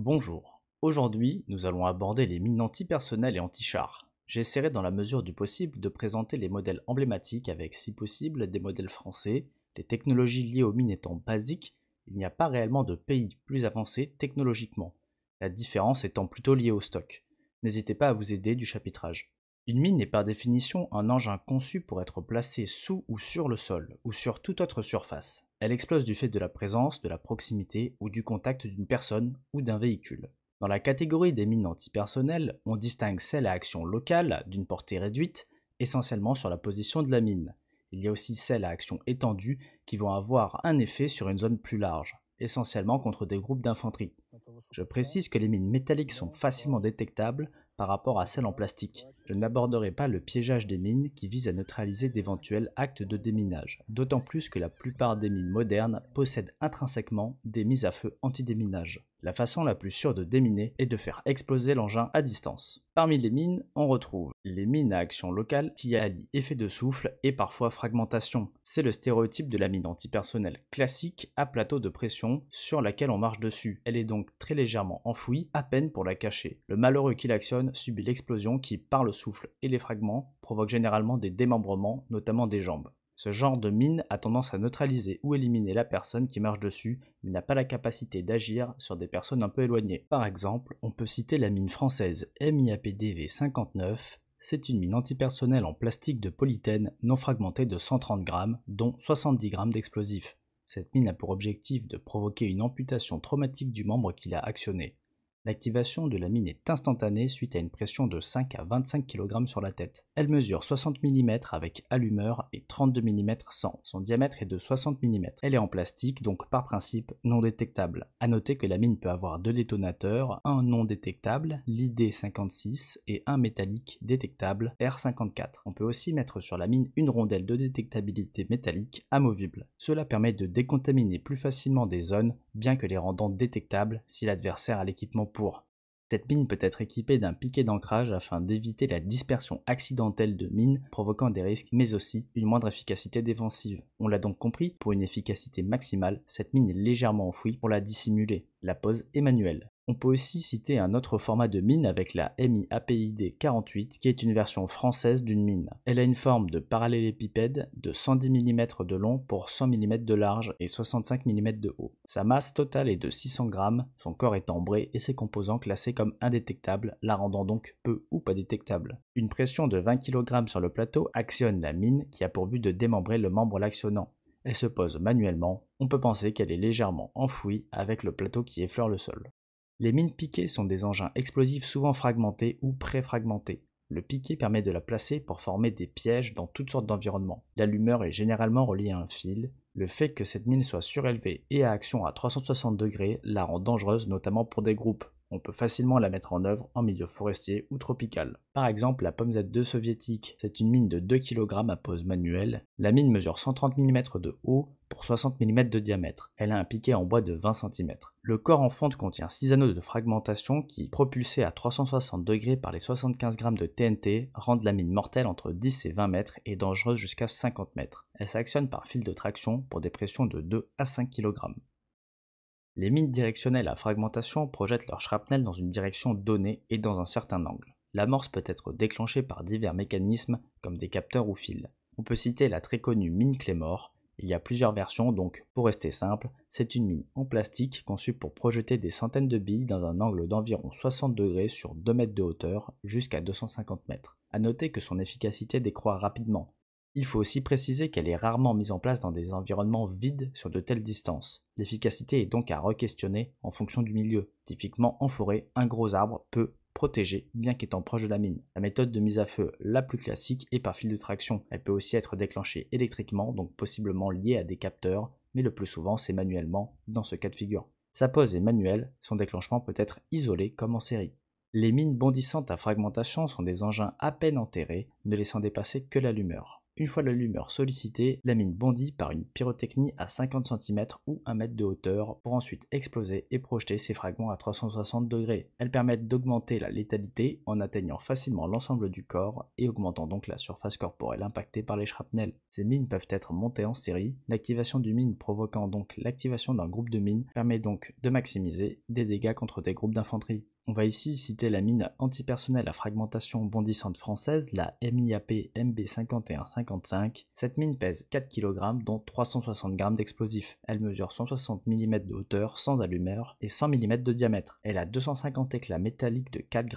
Bonjour, aujourd'hui nous allons aborder les mines antipersonnelles et antichars. J'essaierai dans la mesure du possible de présenter les modèles emblématiques avec si possible des modèles français, les technologies liées aux mines étant basiques, il n'y a pas réellement de pays plus avancé technologiquement, la différence étant plutôt liée au stock. N'hésitez pas à vous aider du chapitrage. Une mine est par définition un engin conçu pour être placé sous ou sur le sol, ou sur toute autre surface. Elle explose du fait de la présence, de la proximité ou du contact d'une personne ou d'un véhicule. Dans la catégorie des mines antipersonnelles, on distingue celles à action locale, d'une portée réduite, essentiellement sur la position de la mine. Il y a aussi celles à action étendue qui vont avoir un effet sur une zone plus large, essentiellement contre des groupes d'infanterie. Je précise que les mines métalliques sont facilement détectables par rapport à celle en plastique. Je n'aborderai pas le piégeage des mines qui vise à neutraliser d'éventuels actes de déminage, d'autant plus que la plupart des mines modernes possèdent intrinsèquement des mises à feu antidéminage. La façon la plus sûre de déminer est de faire exploser l'engin à distance. Parmi les mines, on retrouve les mines à action locale qui allient effet de souffle et parfois fragmentation. C'est le stéréotype de la mine antipersonnelle classique à plateau de pression sur laquelle on marche dessus. Elle est donc très légèrement enfouie, à peine pour la cacher. Le malheureux qui l'actionne subit l'explosion qui, par le souffle et les fragments, provoque généralement des démembrements, notamment des jambes. Ce genre de mine a tendance à neutraliser ou éliminer la personne qui marche dessus, mais n'a pas la capacité d'agir sur des personnes un peu éloignées. Par exemple, on peut citer la mine française MIAPDV 59, c'est une mine antipersonnelle en plastique de polythène non fragmentée de 130 grammes, dont 70 grammes d'explosifs. Cette mine a pour objectif de provoquer une amputation traumatique du membre qui l'a actionné. L'activation de la mine est instantanée suite à une pression de 5 à 25 kg sur la tête. Elle mesure 60 mm avec allumeur et 32 mm sans. Son diamètre est de 60 mm. Elle est en plastique, donc par principe non détectable. A noter que la mine peut avoir deux détonateurs, un non détectable, l'ID56, et un métallique détectable, R54. On peut aussi mettre sur la mine une rondelle de détectabilité métallique amovible. Cela permet de décontaminer plus facilement des zones, bien que les rendant détectables si l'adversaire a l'équipement cette mine peut être équipée d'un piquet d'ancrage afin d'éviter la dispersion accidentelle de mines provoquant des risques mais aussi une moindre efficacité défensive. On l'a donc compris, pour une efficacité maximale, cette mine est légèrement enfouie pour la dissimuler. La pose est manuelle. On peut aussi citer un autre format de mine avec la MIAPID 48 qui est une version française d'une mine. Elle a une forme de parallélépipède de 110 mm de long pour 100 mm de large et 65 mm de haut. Sa masse totale est de 600 g. son corps est ambré et ses composants classés comme indétectables, la rendant donc peu ou pas détectable. Une pression de 20 kg sur le plateau actionne la mine qui a pour but de démembrer le membre l'actionnant. Elle se pose manuellement, on peut penser qu'elle est légèrement enfouie avec le plateau qui effleure le sol. Les mines piquées sont des engins explosifs souvent fragmentés ou pré-fragmentés. Le piquet permet de la placer pour former des pièges dans toutes sortes d'environnements. L'allumeur est généralement relié à un fil. Le fait que cette mine soit surélevée et à action à 360 degrés la rend dangereuse notamment pour des groupes. On peut facilement la mettre en œuvre en milieu forestier ou tropical. Par exemple, la pomme Z2 soviétique, c'est une mine de 2 kg à pose manuelle. La mine mesure 130 mm de haut pour 60 mm de diamètre. Elle a un piquet en bois de 20 cm. Le corps en fonte contient 6 anneaux de fragmentation qui, propulsés à 360 degrés par les 75 g de TNT, rendent la mine mortelle entre 10 et 20 mètres et dangereuse jusqu'à 50 mètres. Elle s'actionne par fil de traction pour des pressions de 2 à 5 kg. Les mines directionnelles à fragmentation projettent leur shrapnel dans une direction donnée et dans un certain angle. L'amorce peut être déclenchée par divers mécanismes comme des capteurs ou fils. On peut citer la très connue mine Claymore, il y a plusieurs versions, donc pour rester simple, c'est une mine en plastique conçue pour projeter des centaines de billes dans un angle d'environ 60 degrés sur 2 mètres de hauteur jusqu'à 250 mètres. A noter que son efficacité décroît rapidement. Il faut aussi préciser qu'elle est rarement mise en place dans des environnements vides sur de telles distances. L'efficacité est donc à re-questionner en fonction du milieu. Typiquement en forêt, un gros arbre peut, protégée, bien qu'étant proche de la mine. La méthode de mise à feu la plus classique est par fil de traction. Elle peut aussi être déclenchée électriquement, donc possiblement liée à des capteurs, mais le plus souvent c'est manuellement dans ce cas de figure. Sa pose est manuelle, son déclenchement peut être isolé comme en série. Les mines bondissantes à fragmentation sont des engins à peine enterrés, ne laissant dépasser que l'allumeur. Une fois la lumeur sollicitée, la mine bondit par une pyrotechnie à 50 cm ou 1 mètre de hauteur pour ensuite exploser et projeter ses fragments à 360 degrés. Elles permettent d'augmenter la létalité en atteignant facilement l'ensemble du corps et augmentant donc la surface corporelle impactée par les shrapnels. Ces mines peuvent être montées en série, l'activation du mine provoquant donc l'activation d'un groupe de mines permet donc de maximiser des dégâts contre des groupes d'infanterie. On va ici citer la mine antipersonnelle à fragmentation bondissante française, la MIAP MB5155. Cette mine pèse 4 kg, dont 360 g d'explosifs. Elle mesure 160 mm de hauteur, sans allumeur, et 100 mm de diamètre. Elle a 250 éclats métalliques de 4 g,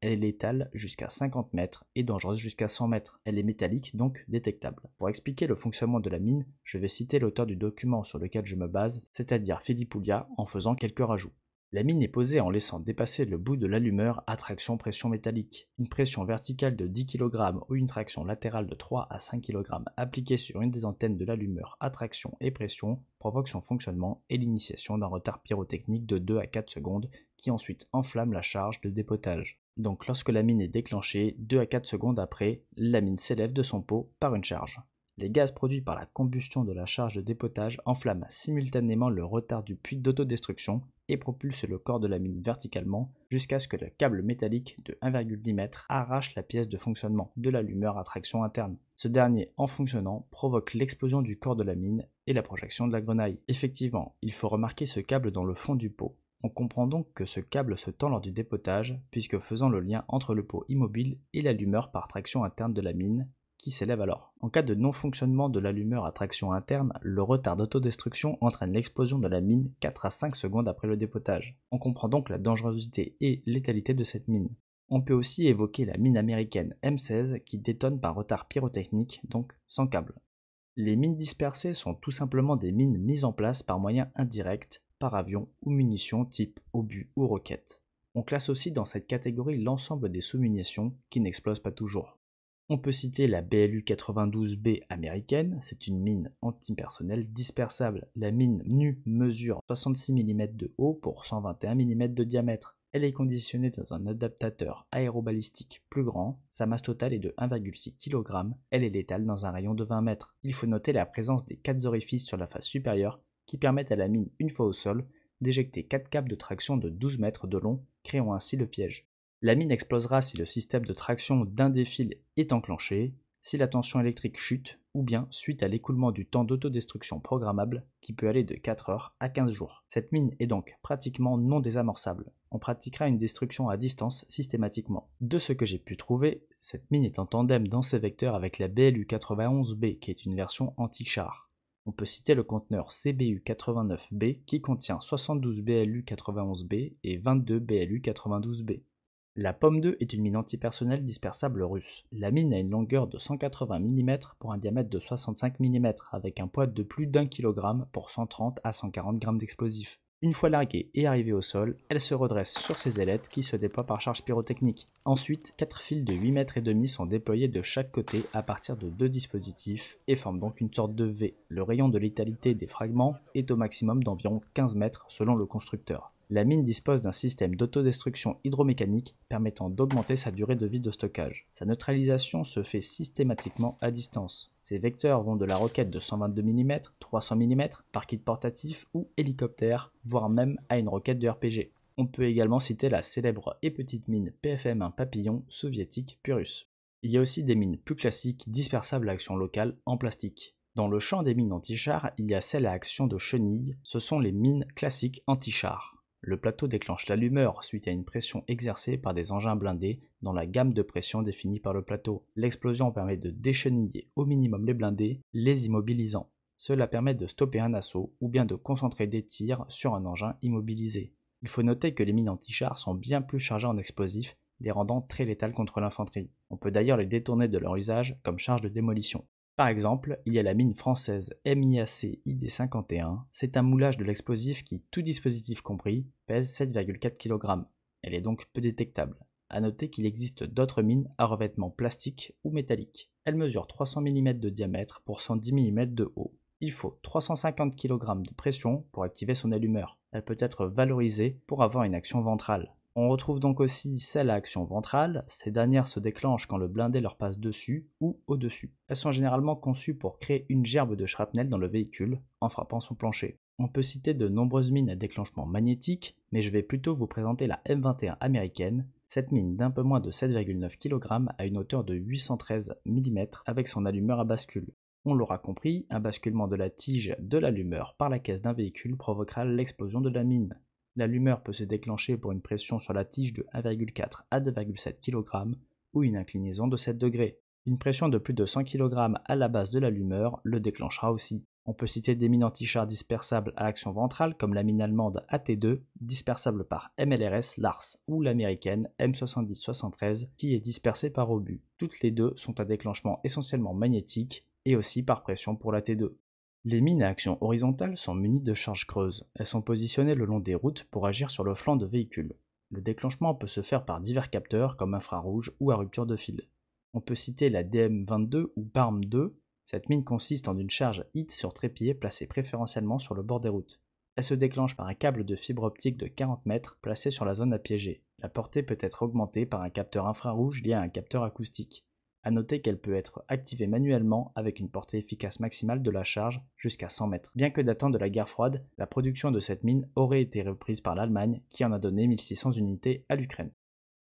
elle est létale jusqu'à 50 mètres et dangereuse jusqu'à 100 mètres. Elle est métallique, donc détectable. Pour expliquer le fonctionnement de la mine, je vais citer l'auteur du document sur lequel je me base, c'est-à-dire Philippe Poulia, en faisant quelques rajouts. La mine est posée en laissant dépasser le bout de l'allumeur Attraction, pression métallique. Une pression verticale de 10 kg ou une traction latérale de 3 à 5 kg appliquée sur une des antennes de l'allumeur (attraction et pression provoque son fonctionnement et l'initiation d'un retard pyrotechnique de 2 à 4 secondes qui ensuite enflamme la charge de dépotage. Donc lorsque la mine est déclenchée, 2 à 4 secondes après, la mine s'élève de son pot par une charge. Les gaz produits par la combustion de la charge de dépotage enflamment simultanément le retard du puits d'autodestruction et propulsent le corps de la mine verticalement jusqu'à ce que le câble métallique de 1,10 m arrache la pièce de fonctionnement de l'allumeur à traction interne. Ce dernier, en fonctionnant, provoque l'explosion du corps de la mine et la projection de la grenaille. Effectivement, il faut remarquer ce câble dans le fond du pot. On comprend donc que ce câble se tend lors du dépotage, puisque faisant le lien entre le pot immobile et l'allumeur par traction interne de la mine, s'élève alors. En cas de non-fonctionnement de l'allumeur à traction interne, le retard d'autodestruction entraîne l'explosion de la mine 4 à 5 secondes après le dépotage. On comprend donc la dangerosité et létalité de cette mine. On peut aussi évoquer la mine américaine M16 qui détonne par retard pyrotechnique, donc sans câble. Les mines dispersées sont tout simplement des mines mises en place par moyen indirect, par avion ou munitions type obus ou roquettes. On classe aussi dans cette catégorie l'ensemble des sous-munitions qui n'explosent pas toujours. On peut citer la BLU 92B américaine, c'est une mine antipersonnelle dispersable. La mine nue mesure 66 mm de haut pour 121 mm de diamètre. Elle est conditionnée dans un adaptateur aérobalistique plus grand, sa masse totale est de 1,6 kg, elle est létale dans un rayon de 20 mètres. Il faut noter la présence des 4 orifices sur la face supérieure qui permettent à la mine, une fois au sol, d'éjecter 4 câbles de traction de 12 mètres de long, créant ainsi le piège. La mine explosera si le système de traction d'un des fils est enclenché, si la tension électrique chute, ou bien suite à l'écoulement du temps d'autodestruction programmable qui peut aller de 4 heures à 15 jours. Cette mine est donc pratiquement non désamorçable. On pratiquera une destruction à distance systématiquement. De ce que j'ai pu trouver, cette mine est en tandem dans ses vecteurs avec la BLU-91B qui est une version anti-char. On peut citer le conteneur CBU-89B qui contient 72 BLU-91B et 22 BLU-92B. La pomme 2 est une mine antipersonnelle dispersable russe. La mine a une longueur de 180 mm pour un diamètre de 65 mm avec un poids de plus d'un kg pour 130 à 140 grammes d'explosifs. Une fois larguée et arrivée au sol, elle se redresse sur ses ailettes qui se déploient par charge pyrotechnique. Ensuite, 4 fils de 8 mètres et demi sont déployés de chaque côté à partir de deux dispositifs et forment donc une sorte de V. Le rayon de létalité des fragments est au maximum d'environ 15 mètres selon le constructeur. La mine dispose d'un système d'autodestruction hydromécanique permettant d'augmenter sa durée de vie de stockage. Sa neutralisation se fait systématiquement à distance. Ces vecteurs vont de la roquette de 122 mm, 300 mm, par kit portatif ou hélicoptère, voire même à une roquette de RPG. On peut également citer la célèbre et petite mine PFM-1 Papillon soviétique Purus. Il y a aussi des mines plus classiques dispersables à action locale en plastique. Dans le champ des mines anti chars il y a celles à action de chenille, ce sont les mines classiques anti chars le plateau déclenche l'allumeur suite à une pression exercée par des engins blindés dans la gamme de pression définie par le plateau. L'explosion permet de décheniller au minimum les blindés, les immobilisant. Cela permet de stopper un assaut ou bien de concentrer des tirs sur un engin immobilisé. Il faut noter que les mines antichars sont bien plus chargées en explosifs, les rendant très létales contre l'infanterie. On peut d'ailleurs les détourner de leur usage comme charge de démolition. Par exemple, il y a la mine française MIAC 51 c'est un moulage de l'explosif qui, tout dispositif compris, pèse 7,4 kg. Elle est donc peu détectable. A noter qu'il existe d'autres mines à revêtement plastique ou métallique. Elle mesure 300 mm de diamètre pour 110 mm de haut. Il faut 350 kg de pression pour activer son allumeur. Elle peut être valorisée pour avoir une action ventrale. On retrouve donc aussi celles à action ventrale, ces dernières se déclenchent quand le blindé leur passe dessus ou au-dessus. Elles sont généralement conçues pour créer une gerbe de shrapnel dans le véhicule en frappant son plancher. On peut citer de nombreuses mines à déclenchement magnétique, mais je vais plutôt vous présenter la M21 américaine, cette mine d'un peu moins de 7,9 kg à une hauteur de 813 mm avec son allumeur à bascule. On l'aura compris, un basculement de la tige de l'allumeur par la caisse d'un véhicule provoquera l'explosion de la mine. La lumeur peut se déclencher pour une pression sur la tige de 1,4 à 2,7 kg ou une inclinaison de 7 degrés. Une pression de plus de 100 kg à la base de la lumeur le déclenchera aussi. On peut citer des mines anti-chars dispersables à action ventrale comme la mine allemande AT2, dispersable par MLRS LARS, ou l'américaine M7073 qui est dispersée par obus. Toutes les deux sont à déclenchement essentiellement magnétique et aussi par pression pour la T2. Les mines à action horizontale sont munies de charges creuses. Elles sont positionnées le long des routes pour agir sur le flanc de véhicules. Le déclenchement peut se faire par divers capteurs comme infrarouge ou à rupture de fil. On peut citer la DM22 ou BARM2. Cette mine consiste en une charge HIT sur trépied placée préférentiellement sur le bord des routes. Elle se déclenche par un câble de fibre optique de 40 mètres placé sur la zone à piéger. La portée peut être augmentée par un capteur infrarouge lié à un capteur acoustique. À noter qu'elle peut être activée manuellement avec une portée efficace maximale de la charge jusqu'à 100 mètres. Bien que datant de la guerre froide, la production de cette mine aurait été reprise par l'Allemagne qui en a donné 1600 unités à l'Ukraine.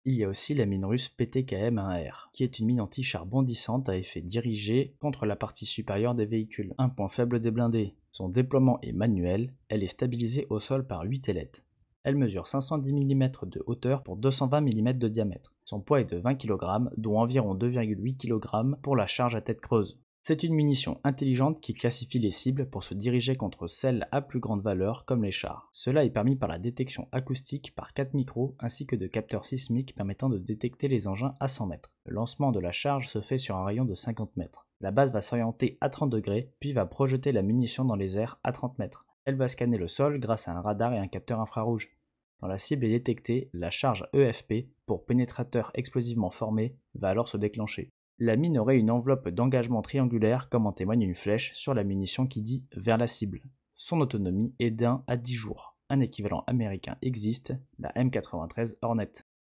Il y a aussi la mine russe PTKM-1R, qui est une mine anti-char bondissante à effet dirigé contre la partie supérieure des véhicules. Un point faible des blindés. Son déploiement est manuel, elle est stabilisée au sol par 8 ailettes. Elle mesure 510 mm de hauteur pour 220 mm de diamètre. Son poids est de 20 kg, dont environ 2,8 kg pour la charge à tête creuse. C'est une munition intelligente qui classifie les cibles pour se diriger contre celles à plus grande valeur comme les chars. Cela est permis par la détection acoustique par 4 micros ainsi que de capteurs sismiques permettant de détecter les engins à 100 mètres. Le lancement de la charge se fait sur un rayon de 50 mètres. La base va s'orienter à 30 degrés puis va projeter la munition dans les airs à 30 mètres. Elle va scanner le sol grâce à un radar et un capteur infrarouge. Quand la cible est détectée, la charge EFP, pour pénétrateur explosivement formé, va alors se déclencher. La mine aurait une enveloppe d'engagement triangulaire comme en témoigne une flèche sur la munition qui dit vers la cible. Son autonomie est d'un à dix jours. Un équivalent américain existe, la M93 Hornet.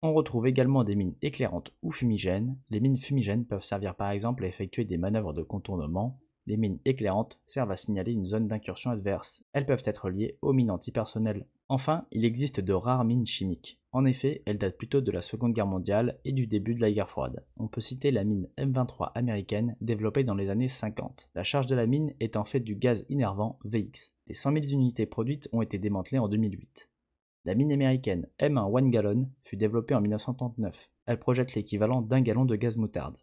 On retrouve également des mines éclairantes ou fumigènes. Les mines fumigènes peuvent servir par exemple à effectuer des manœuvres de contournement, les mines éclairantes servent à signaler une zone d'incursion adverse. Elles peuvent être liées aux mines antipersonnelles. Enfin, il existe de rares mines chimiques. En effet, elles datent plutôt de la Seconde Guerre mondiale et du début de la guerre froide. On peut citer la mine M23 américaine développée dans les années 50. La charge de la mine est en fait du gaz innervant VX. Les 100 000 unités produites ont été démantelées en 2008. La mine américaine M1 One Gallon fut développée en 1939. Elle projette l'équivalent d'un gallon de gaz moutarde.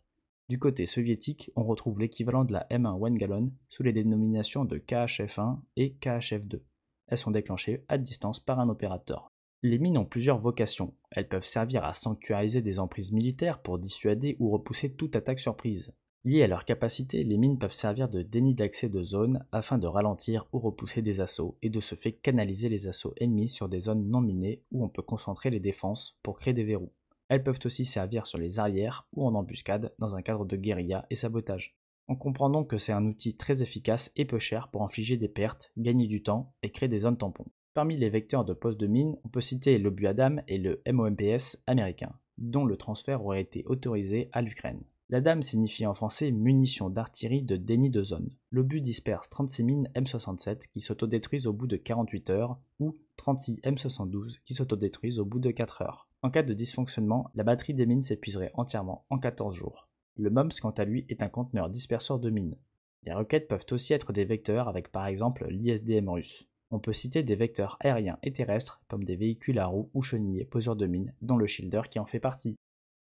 Du côté soviétique, on retrouve l'équivalent de la M1 one gallon sous les dénominations de KHF1 et KHF2. Elles sont déclenchées à distance par un opérateur. Les mines ont plusieurs vocations. Elles peuvent servir à sanctuariser des emprises militaires pour dissuader ou repousser toute attaque surprise. Liées à leur capacité, les mines peuvent servir de déni d'accès de zone afin de ralentir ou repousser des assauts et de ce fait canaliser les assauts ennemis sur des zones non minées où on peut concentrer les défenses pour créer des verrous. Elles peuvent aussi servir sur les arrières ou en embuscade dans un cadre de guérilla et sabotage. On comprend donc que c'est un outil très efficace et peu cher pour infliger des pertes, gagner du temps et créer des zones tampons. Parmi les vecteurs de poste de mine, on peut citer le Buadam et le MOMPS américain, dont le transfert aurait été autorisé à l'Ukraine. La dame signifie en français munition d'artillerie de déni de zone. L'obus disperse 36 mines M67 qui s'autodétruisent au bout de 48 heures ou 36 M72 qui s'autodétruisent au bout de 4 heures. En cas de dysfonctionnement, la batterie des mines s'épuiserait entièrement en 14 jours. Le MOMS quant à lui est un conteneur disperseur de mines. Les requêtes peuvent aussi être des vecteurs avec par exemple l'ISDM russe. On peut citer des vecteurs aériens et terrestres comme des véhicules à roues ou chenillés poseurs de mines, dont le Shielder qui en fait partie,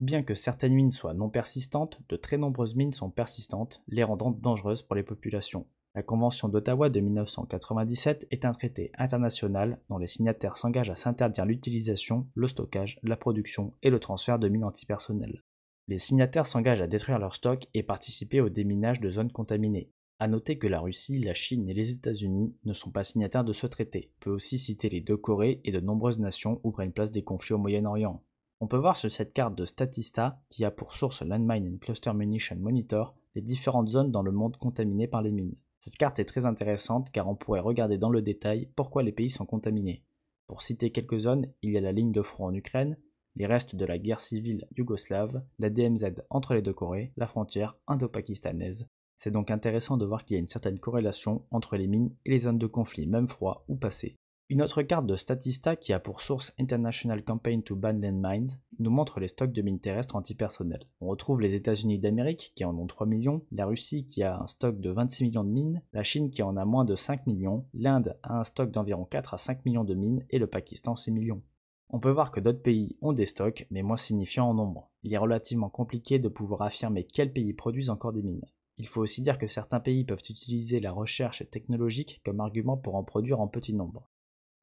Bien que certaines mines soient non persistantes, de très nombreuses mines sont persistantes, les rendant dangereuses pour les populations. La Convention d'Ottawa de 1997 est un traité international dont les signataires s'engagent à s'interdire l'utilisation, le stockage, la production et le transfert de mines antipersonnelles. Les signataires s'engagent à détruire leurs stocks et participer au déminage de zones contaminées. À noter que la Russie, la Chine et les États-Unis ne sont pas signataires de ce traité. On peut aussi citer les deux Corées et de nombreuses nations où prennent place des conflits au Moyen-Orient. On peut voir sur cette carte de Statista, qui a pour source l'Andmine and Cluster Munition Monitor, les différentes zones dans le monde contaminées par les mines. Cette carte est très intéressante car on pourrait regarder dans le détail pourquoi les pays sont contaminés. Pour citer quelques zones, il y a la ligne de front en Ukraine, les restes de la guerre civile yougoslave, la DMZ entre les deux Corées, la frontière indo-pakistanaise. C'est donc intéressant de voir qu'il y a une certaine corrélation entre les mines et les zones de conflit, même froid ou passées. Une autre carte de Statista qui a pour source International Campaign to Ban Mines nous montre les stocks de mines terrestres antipersonnelles. On retrouve les États-Unis d'Amérique qui en ont 3 millions, la Russie qui a un stock de 26 millions de mines, la Chine qui en a moins de 5 millions, l'Inde a un stock d'environ 4 à 5 millions de mines et le Pakistan 6 millions. On peut voir que d'autres pays ont des stocks, mais moins signifiants en nombre. Il est relativement compliqué de pouvoir affirmer quels pays produisent encore des mines. Il faut aussi dire que certains pays peuvent utiliser la recherche technologique comme argument pour en produire en petit nombre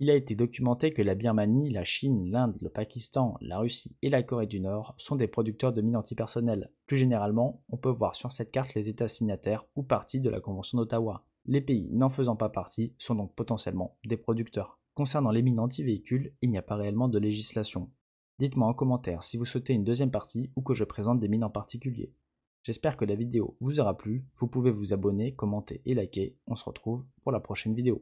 il a été documenté que la Birmanie, la Chine, l'Inde, le Pakistan, la Russie et la Corée du Nord sont des producteurs de mines antipersonnelles. Plus généralement, on peut voir sur cette carte les États signataires ou parties de la Convention d'Ottawa. Les pays n'en faisant pas partie sont donc potentiellement des producteurs. Concernant les mines anti il n'y a pas réellement de législation. Dites-moi en commentaire si vous souhaitez une deuxième partie ou que je présente des mines en particulier. J'espère que la vidéo vous aura plu, vous pouvez vous abonner, commenter et liker, on se retrouve pour la prochaine vidéo.